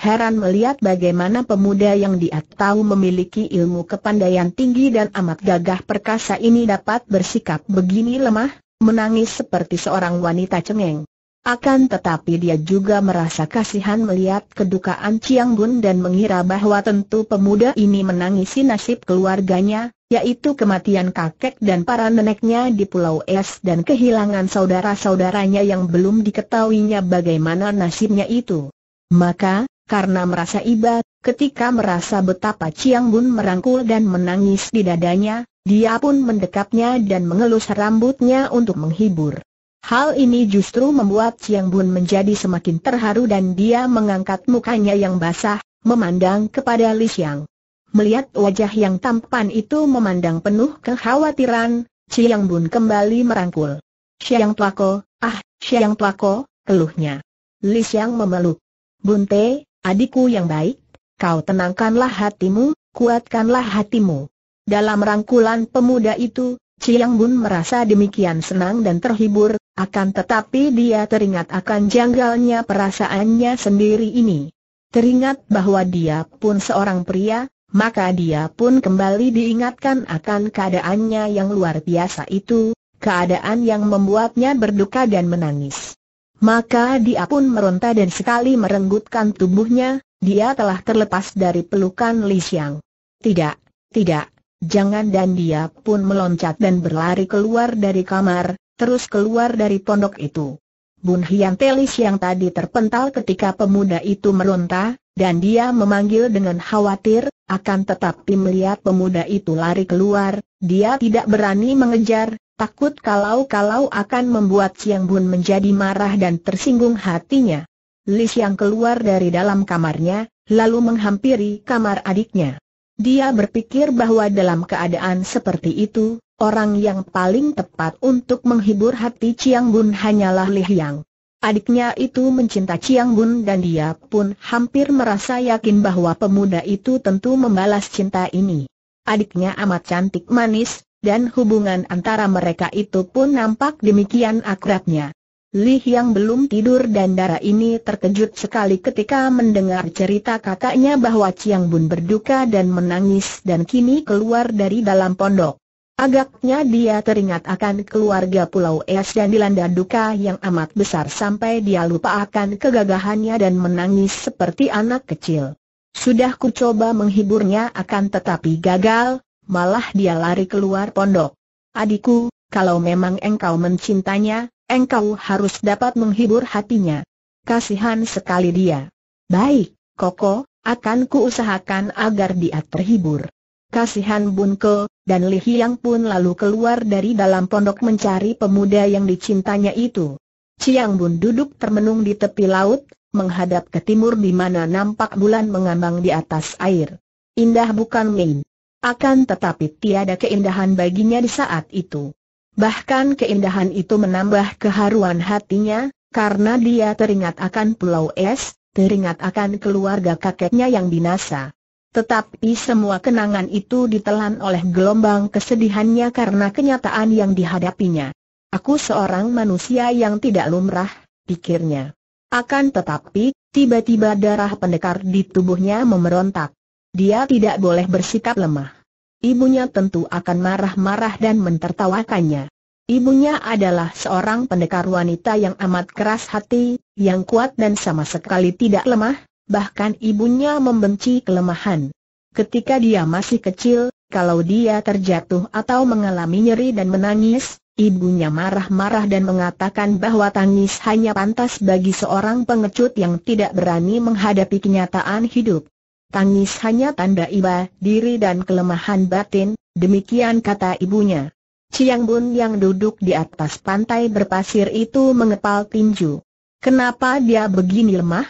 heran melihat bagaimana pemuda yang dia tahu memiliki ilmu kepandaian tinggi dan amat gagah perkasa ini dapat bersikap begini lemah, menangis seperti seorang wanita cengeng. Akan tetapi dia juga merasa kasihan melihat kedukaan Chiang Bun dan mengira bahwa tentu pemuda ini menangisi nasib keluarganya, yaitu kematian kakek dan para neneknya di Pulau Es dan kehilangan saudara-saudaranya yang belum diketahuinya bagaimana nasibnya itu. Maka, karena merasa iba, ketika merasa betapa Ciang Bun merangkul dan menangis di dadanya, dia pun mendekapnya dan mengelus rambutnya untuk menghibur. Hal ini justru membuat Ciang Bun menjadi semakin terharu dan dia mengangkat mukanya yang basah, memandang kepada Li Xiang. Melihat wajah yang tampan itu memandang penuh kekhawatiran, Ciang Bun kembali merangkul. Xiang Tuako, ah, Xiang Tuako, keluhnya. Li Xiang memeluk. Bunte, Adikku yang baik, kau tenangkanlah hatimu, kuatkanlah hatimu. Dalam rangkulan pemuda itu, Chiang Bun merasa demikian senang dan terhibur, akan tetapi dia teringat akan janggalnya perasaannya sendiri ini. Teringat bahwa dia pun seorang pria, maka dia pun kembali diingatkan akan keadaannya yang luar biasa itu, keadaan yang membuatnya berduka dan menangis. Maka dia pun meronta dan sekali merenggutkan tubuhnya, dia telah terlepas dari pelukan Li Xiang. Tidak, tidak, jangan dan dia pun meloncat dan berlari keluar dari kamar, terus keluar dari pondok itu. Bun Hian Telis yang tadi terpental ketika pemuda itu meronta, dan dia memanggil dengan khawatir, akan tetapi melihat pemuda itu lari keluar, dia tidak berani mengejar, Takut kalau-kalau akan membuat Siang Bun menjadi marah dan tersinggung hatinya. Li yang keluar dari dalam kamarnya, lalu menghampiri kamar adiknya. Dia berpikir bahwa dalam keadaan seperti itu, orang yang paling tepat untuk menghibur hati Chiang Bun hanyalah Li Yang. Adiknya itu mencinta Chiang Bun dan dia pun hampir merasa yakin bahwa pemuda itu tentu membalas cinta ini. Adiknya amat cantik manis, dan hubungan antara mereka itu pun nampak demikian akrabnya. Li yang belum tidur dan darah ini terkejut sekali ketika mendengar cerita kakaknya bahwa Chiang Bun berduka dan menangis dan kini keluar dari dalam pondok. Agaknya dia teringat akan keluarga Pulau Es dan dilanda duka yang amat besar sampai dia lupa akan kegagahannya dan menangis seperti anak kecil. Sudah ku coba menghiburnya akan tetapi gagal, malah dia lari keluar pondok. Adikku, kalau memang engkau mencintanya, engkau harus dapat menghibur hatinya. Kasihan sekali dia. Baik, Koko, akan kuusahakan agar dia terhibur. Kasihan Bunke, dan Li Hiang pun lalu keluar dari dalam pondok mencari pemuda yang dicintanya itu. Ciang Bun duduk termenung di tepi laut, menghadap ke timur di mana nampak bulan mengambang di atas air. Indah bukan main. Akan tetapi tiada keindahan baginya di saat itu. Bahkan keindahan itu menambah keharuan hatinya, karena dia teringat akan Pulau Es, teringat akan keluarga kakeknya yang binasa. Tetapi semua kenangan itu ditelan oleh gelombang kesedihannya karena kenyataan yang dihadapinya. Aku seorang manusia yang tidak lumrah, pikirnya. Akan tetapi, tiba-tiba darah pendekar di tubuhnya memberontak. Dia tidak boleh bersikap lemah. Ibunya tentu akan marah-marah dan mentertawakannya. Ibunya adalah seorang pendekar wanita yang amat keras hati, yang kuat dan sama sekali tidak lemah, bahkan ibunya membenci kelemahan. Ketika dia masih kecil, kalau dia terjatuh atau mengalami nyeri dan menangis, ibunya marah-marah dan mengatakan bahwa tangis hanya pantas bagi seorang pengecut yang tidak berani menghadapi kenyataan hidup tangis hanya tanda iba, diri dan kelemahan batin, demikian kata ibunya. Ciang Bun yang duduk di atas pantai berpasir itu mengepal tinju. Kenapa dia begini lemah?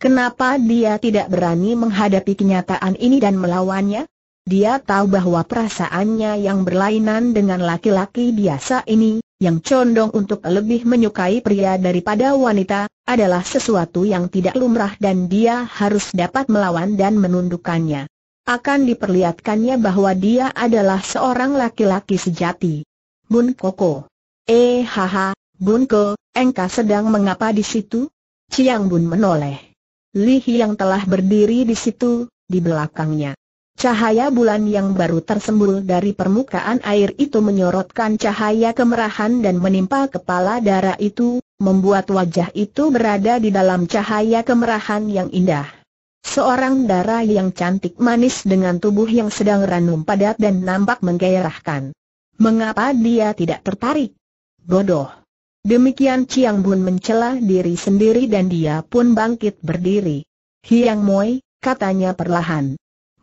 Kenapa dia tidak berani menghadapi kenyataan ini dan melawannya? Dia tahu bahwa perasaannya yang berlainan dengan laki-laki biasa ini, yang condong untuk lebih menyukai pria daripada wanita, adalah sesuatu yang tidak lumrah dan dia harus dapat melawan dan menundukkannya. Akan diperlihatkannya bahwa dia adalah seorang laki-laki sejati. Bun Koko. Eh haha, Bun Ko, engkau sedang mengapa di situ? Ciang Bun menoleh. Li Yang telah berdiri di situ, di belakangnya. Cahaya bulan yang baru tersembul dari permukaan air itu menyorotkan cahaya kemerahan dan menimpa kepala darah itu, membuat wajah itu berada di dalam cahaya kemerahan yang indah. Seorang darah yang cantik manis dengan tubuh yang sedang ranum padat dan nampak menggairahkan. Mengapa dia tidak tertarik? Bodoh. Demikian Chiang Bun mencelah diri sendiri dan dia pun bangkit berdiri. Hiang Moi, katanya perlahan.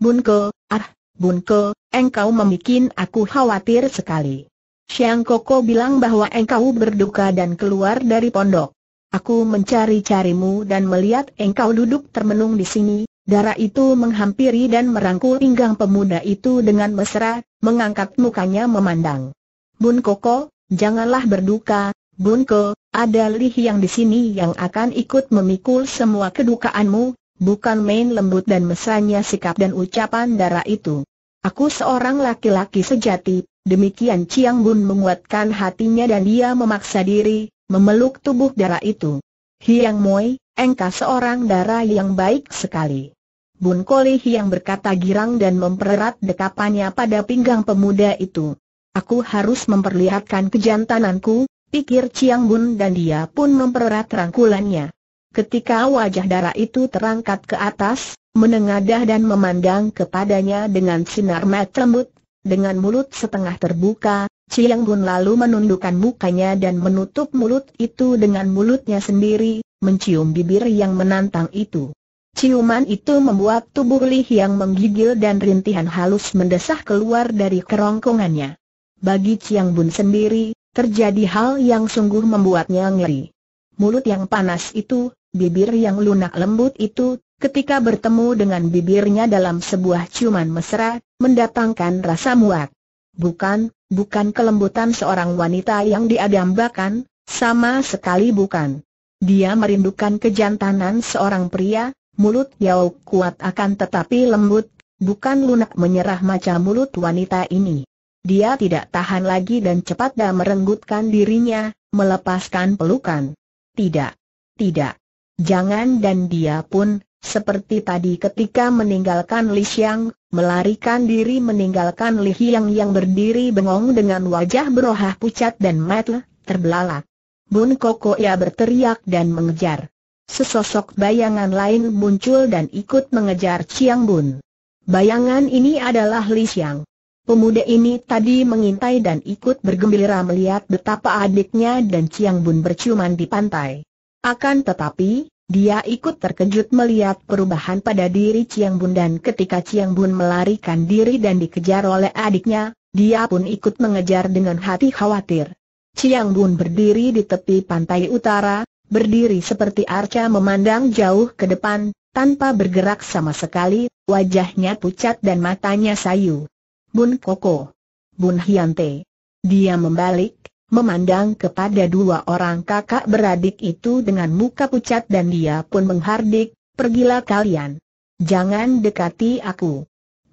Bunko, ah, Bunko, engkau membuat aku khawatir sekali. Siang Koko bilang bahwa engkau berduka dan keluar dari pondok. Aku mencari-carimu dan melihat engkau duduk termenung di sini, darah itu menghampiri dan merangkul pinggang pemuda itu dengan mesra, mengangkat mukanya memandang. Bun Koko, janganlah berduka, Bunko, ada Lih yang di sini yang akan ikut memikul semua kedukaanmu, Bukan main lembut dan mesranya sikap dan ucapan darah itu. Aku seorang laki-laki sejati, demikian Ciang Bun menguatkan hatinya dan dia memaksa diri, memeluk tubuh darah itu. Hiang Moi, engkau seorang darah yang baik sekali. Bun Koli Hiang berkata girang dan mempererat dekapannya pada pinggang pemuda itu. Aku harus memperlihatkan kejantananku, pikir Ciang Bun dan dia pun mempererat rangkulannya. Ketika wajah darah itu terangkat ke atas, menengadah dan memandang kepadanya dengan sinar mata lembut, dengan mulut setengah terbuka, Ciang Bun lalu menundukkan mukanya dan menutup mulut itu dengan mulutnya sendiri, mencium bibir yang menantang itu. Ciuman itu membuat tubuh Li Hiang menggigil dan rintihan halus mendesah keluar dari kerongkongannya. Bagi Ciang Bun sendiri, terjadi hal yang sungguh membuatnya ngeri. Mulut yang panas itu, bibir yang lunak lembut itu, ketika bertemu dengan bibirnya dalam sebuah ciuman mesra, mendatangkan rasa muak. Bukan, bukan kelembutan seorang wanita yang diadambakan, sama sekali bukan. Dia merindukan kejantanan seorang pria, mulut Yao kuat akan tetapi lembut, bukan lunak menyerah macam mulut wanita ini. Dia tidak tahan lagi dan cepat dah merenggutkan dirinya, melepaskan pelukan. Tidak. Tidak. Jangan dan dia pun, seperti tadi ketika meninggalkan Li Xiang, melarikan diri meninggalkan Li Xiang yang berdiri bengong dengan wajah berohah pucat dan matle terbelalak. Bun Koko ia berteriak dan mengejar. Sesosok bayangan lain muncul dan ikut mengejar Chiang Bun. Bayangan ini adalah Li Xiang. Pemuda ini tadi mengintai dan ikut bergembira melihat betapa adiknya dan Chiang Bun berciuman di pantai. Akan tetapi, dia ikut terkejut melihat perubahan pada diri Chiang Bun dan ketika Chiang Bun melarikan diri dan dikejar oleh adiknya, dia pun ikut mengejar dengan hati khawatir. Chiang Bun berdiri di tepi pantai utara, berdiri seperti arca memandang jauh ke depan, tanpa bergerak sama sekali, wajahnya pucat dan matanya sayu. Bun Koko. Bun Hyante. Dia membalik, memandang kepada dua orang kakak beradik itu dengan muka pucat dan dia pun menghardik, pergilah kalian. Jangan dekati aku.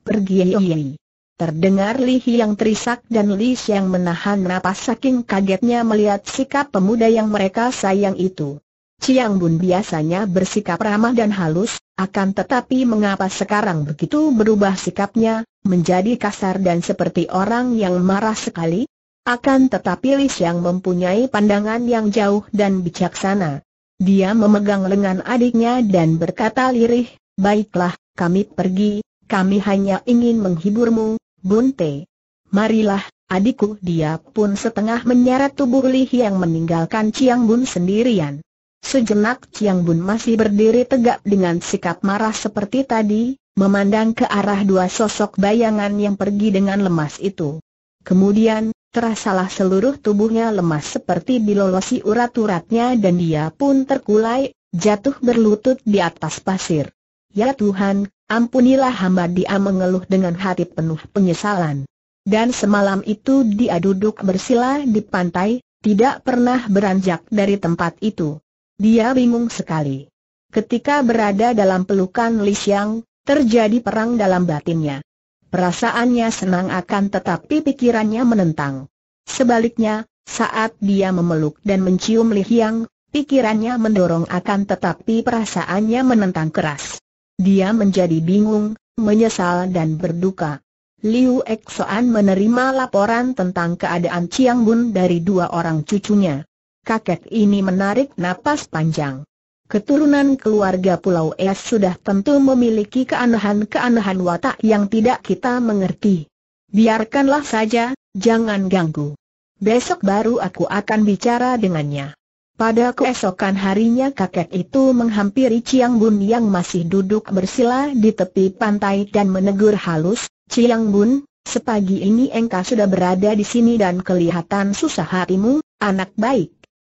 Pergi Yi. Terdengar Li yang terisak dan Li yang menahan napas saking kagetnya melihat sikap pemuda yang mereka sayang itu. Chiang Bun biasanya bersikap ramah dan halus, akan tetapi mengapa sekarang begitu berubah sikapnya, menjadi kasar dan seperti orang yang marah sekali? Akan tetapi Lis yang mempunyai pandangan yang jauh dan bijaksana. Dia memegang lengan adiknya dan berkata lirih, Baiklah, kami pergi, kami hanya ingin menghiburmu, Bunte. Marilah, adikku dia pun setengah menyeret tubuh Lih yang meninggalkan Chiang Bun sendirian. Sejenak Chiang Bun masih berdiri tegak dengan sikap marah seperti tadi, memandang ke arah dua sosok bayangan yang pergi dengan lemas itu. Kemudian, Terasalah seluruh tubuhnya lemas seperti dilolosi urat-uratnya dan dia pun terkulai, jatuh berlutut di atas pasir. Ya Tuhan, ampunilah hamba dia mengeluh dengan hati penuh penyesalan. Dan semalam itu dia duduk bersila di pantai, tidak pernah beranjak dari tempat itu. Dia bingung sekali. Ketika berada dalam pelukan Li Xiang, terjadi perang dalam batinnya. Perasaannya senang akan tetapi pikirannya menentang. Sebaliknya, saat dia memeluk dan mencium Li Hiang, pikirannya mendorong akan tetapi perasaannya menentang keras. Dia menjadi bingung, menyesal dan berduka. Liu Xuan menerima laporan tentang keadaan Chiang Bun dari dua orang cucunya. Kakek ini menarik napas panjang keturunan keluarga Pulau Es sudah tentu memiliki keanehan-keanehan watak yang tidak kita mengerti. Biarkanlah saja, jangan ganggu. Besok baru aku akan bicara dengannya. Pada keesokan harinya kakek itu menghampiri Chiang Bun yang masih duduk bersila di tepi pantai dan menegur halus, Chiang Bun, sepagi ini engkau sudah berada di sini dan kelihatan susah hatimu, anak baik.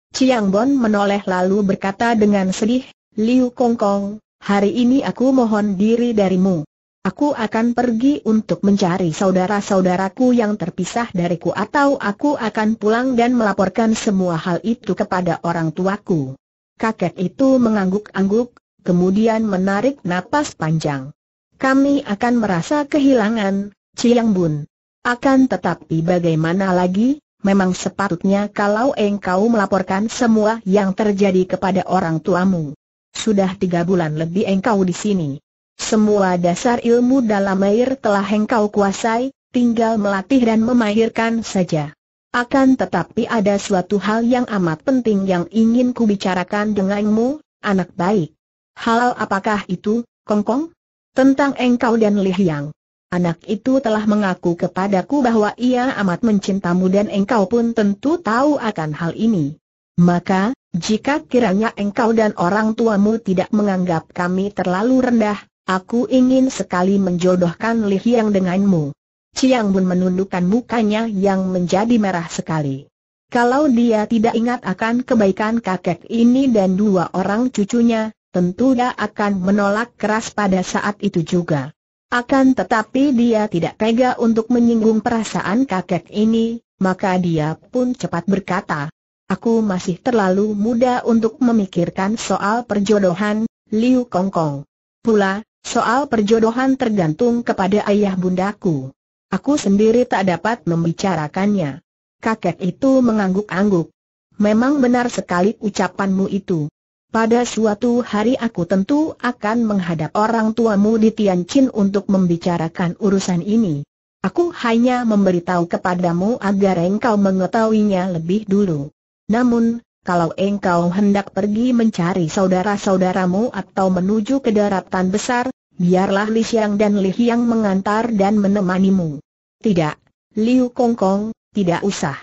Chiang Bon menoleh lalu berkata dengan sedih, Liu Kong Kong, hari ini aku mohon diri darimu. Aku akan pergi untuk mencari saudara-saudaraku yang terpisah dariku atau aku akan pulang dan melaporkan semua hal itu kepada orang tuaku. Kakek itu mengangguk-angguk, kemudian menarik napas panjang. Kami akan merasa kehilangan, Chiang Bun. Akan tetapi bagaimana lagi, memang sepatutnya kalau engkau melaporkan semua yang terjadi kepada orang tuamu. Sudah tiga bulan lebih engkau di sini. Semua dasar ilmu dalam air telah engkau kuasai, tinggal melatih dan memahirkan saja. Akan tetapi ada suatu hal yang amat penting yang ingin kubicarakan denganmu, anak baik. Hal apakah itu, Kongkong? Tentang engkau dan Hyang. Anak itu telah mengaku kepadaku bahwa ia amat mencintamu dan engkau pun tentu tahu akan hal ini. Maka, jika kiranya engkau dan orang tuamu tidak menganggap kami terlalu rendah, aku ingin sekali menjodohkan Li Hiang denganmu. Chiang Bun menundukkan mukanya yang menjadi merah sekali. Kalau dia tidak ingat akan kebaikan kakek ini dan dua orang cucunya, tentu dia akan menolak keras pada saat itu juga. Akan tetapi dia tidak tega untuk menyinggung perasaan kakek ini, maka dia pun cepat berkata, Aku masih terlalu muda untuk memikirkan soal perjodohan, Liu Kongkong. Pula, soal perjodohan tergantung kepada ayah bundaku. Aku sendiri tak dapat membicarakannya. Kakek itu mengangguk-angguk. Memang benar sekali ucapanmu itu. Pada suatu hari aku tentu akan menghadap orang tuamu di Tianjin untuk membicarakan urusan ini. Aku hanya memberitahu kepadamu agar engkau mengetahuinya lebih dulu. Namun, kalau engkau hendak pergi mencari saudara-saudaramu atau menuju ke daratan besar, biarlah Li Xiang dan Li Hiang mengantar dan menemanimu. Tidak, Liu Kongkong, tidak usah.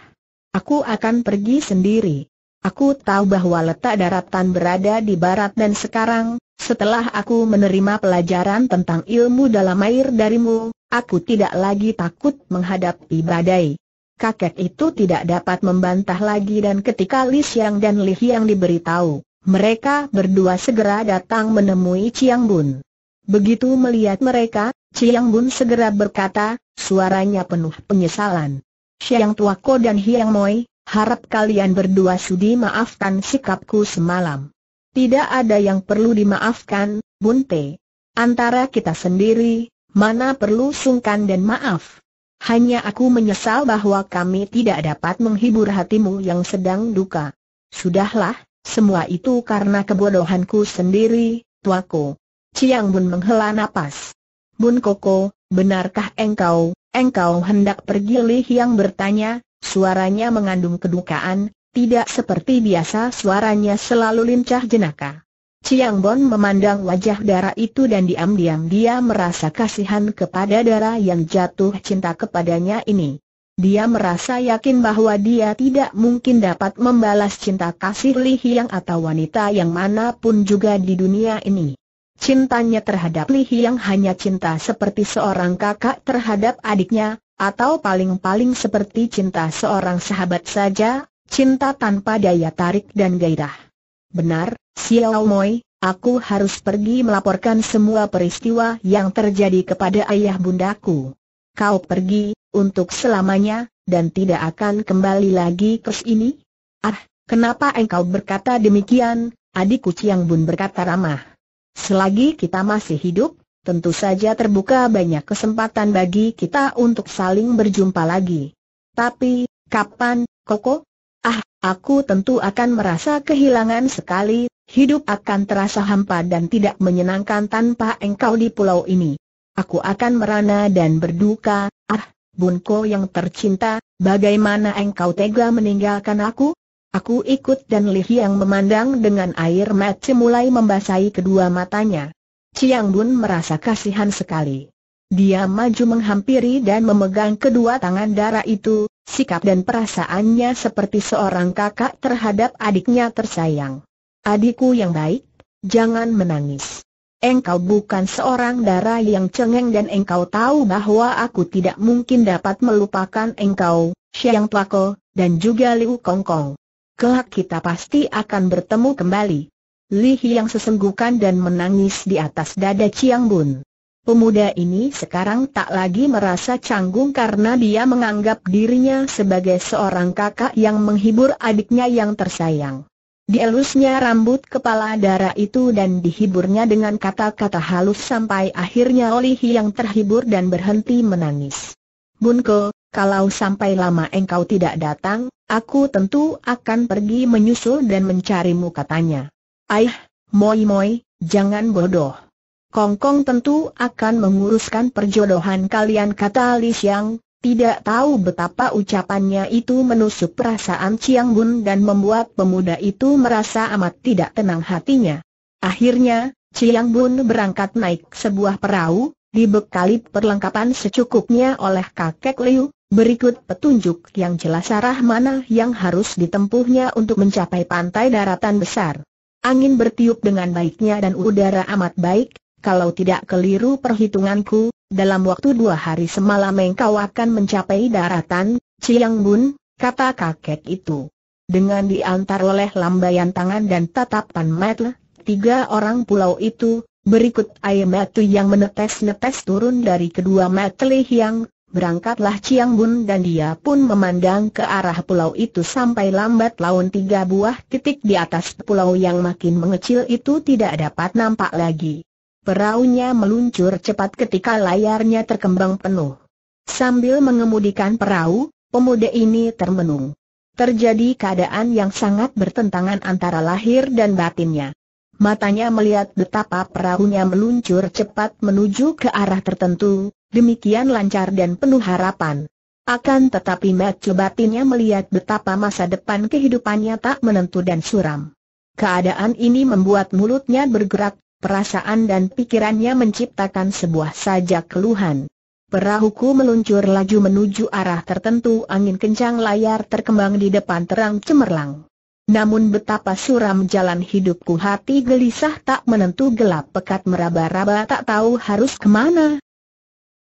Aku akan pergi sendiri. Aku tahu bahwa letak daratan berada di barat dan sekarang, setelah aku menerima pelajaran tentang ilmu dalam air darimu, aku tidak lagi takut menghadapi badai. Kakek itu tidak dapat membantah lagi dan ketika Li Xiang dan Li Hiang diberitahu, mereka berdua segera datang menemui Chiang Bun. Begitu melihat mereka, Chiang Bun segera berkata, suaranya penuh penyesalan. Xiang Tuako dan Hiang Moi, harap kalian berdua sudi maafkan sikapku semalam. Tidak ada yang perlu dimaafkan, Bunte. Antara kita sendiri, mana perlu sungkan dan maaf. Hanya aku menyesal bahwa kami tidak dapat menghibur hatimu yang sedang duka. Sudahlah, semua itu karena kebodohanku sendiri, tuaku. Ciang Bun menghela napas. Bun Koko, benarkah engkau, engkau hendak pergi Lih yang bertanya, Suaranya mengandung kedukaan, tidak seperti biasa suaranya selalu lincah jenaka. Chiang Bon memandang wajah Dara itu dan diam-diam dia merasa kasihan kepada Dara yang jatuh cinta kepadanya ini. Dia merasa yakin bahwa dia tidak mungkin dapat membalas cinta kasih Li Hiang atau wanita yang manapun juga di dunia ini. Cintanya terhadap Li Hiang hanya cinta seperti seorang kakak terhadap adiknya, atau paling-paling seperti cinta seorang sahabat saja, cinta tanpa daya tarik dan gairah. Benar, Xiao Moi, aku harus pergi melaporkan semua peristiwa yang terjadi kepada ayah bundaku. Kau pergi, untuk selamanya, dan tidak akan kembali lagi ke sini? Ah, kenapa engkau berkata demikian, adikku Ciang Bun berkata ramah. Selagi kita masih hidup, tentu saja terbuka banyak kesempatan bagi kita untuk saling berjumpa lagi. Tapi, kapan, Koko? Ah, aku tentu akan merasa kehilangan sekali, hidup akan terasa hampa dan tidak menyenangkan tanpa engkau di pulau ini. Aku akan merana dan berduka, ah, Bunko yang tercinta, bagaimana engkau tega meninggalkan aku? Aku ikut dan Li yang memandang dengan air mata mulai membasahi kedua matanya. Chiang Bun merasa kasihan sekali. Dia maju menghampiri dan memegang kedua tangan darah itu, sikap dan perasaannya seperti seorang kakak terhadap adiknya tersayang. Adikku yang baik, jangan menangis. Engkau bukan seorang darah yang cengeng dan engkau tahu bahwa aku tidak mungkin dapat melupakan engkau, Xiang Plako, dan juga Liu Kongkong. Kelak kita pasti akan bertemu kembali. Li Hiang sesenggukan dan menangis di atas dada Chiang Bun. Pemuda ini sekarang tak lagi merasa canggung karena dia menganggap dirinya sebagai seorang kakak yang menghibur adiknya yang tersayang. Dielusnya rambut kepala darah itu dan dihiburnya dengan kata-kata halus sampai akhirnya Li Hiang terhibur dan berhenti menangis. Bunko, kalau sampai lama engkau tidak datang, aku tentu akan pergi menyusul dan mencarimu katanya. Aih, moi-moi, jangan bodoh. Kongkong tentu akan menguruskan perjodohan kalian kata Li Xiang, tidak tahu betapa ucapannya itu menusuk perasaan Chiang Bun dan membuat pemuda itu merasa amat tidak tenang hatinya. Akhirnya, Chiang Bun berangkat naik sebuah perahu, dibekali perlengkapan secukupnya oleh kakek Liu, Berikut petunjuk yang jelas arah mana yang harus ditempuhnya untuk mencapai pantai daratan besar. Angin bertiup dengan baiknya dan udara amat baik, kalau tidak keliru perhitunganku, dalam waktu dua hari semalam engkau akan mencapai daratan, Ciang Bun, kata kakek itu. Dengan diantar oleh lambaian tangan dan tatapan mata, tiga orang pulau itu, berikut air mata yang menetes-netes turun dari kedua mata yang Berangkatlah Chiang Bun dan dia pun memandang ke arah pulau itu sampai lambat laun tiga buah titik di atas pulau yang makin mengecil itu tidak dapat nampak lagi. Perahunya meluncur cepat ketika layarnya terkembang penuh. Sambil mengemudikan perahu, pemuda ini termenung. Terjadi keadaan yang sangat bertentangan antara lahir dan batinnya. Matanya melihat betapa perahunya meluncur cepat menuju ke arah tertentu, demikian lancar dan penuh harapan. Akan tetapi Matthew batinnya melihat betapa masa depan kehidupannya tak menentu dan suram. Keadaan ini membuat mulutnya bergerak, perasaan dan pikirannya menciptakan sebuah sajak keluhan. Perahuku meluncur laju menuju arah tertentu angin kencang layar terkembang di depan terang cemerlang. Namun betapa suram jalan hidupku hati gelisah tak menentu gelap pekat meraba-raba tak tahu harus kemana.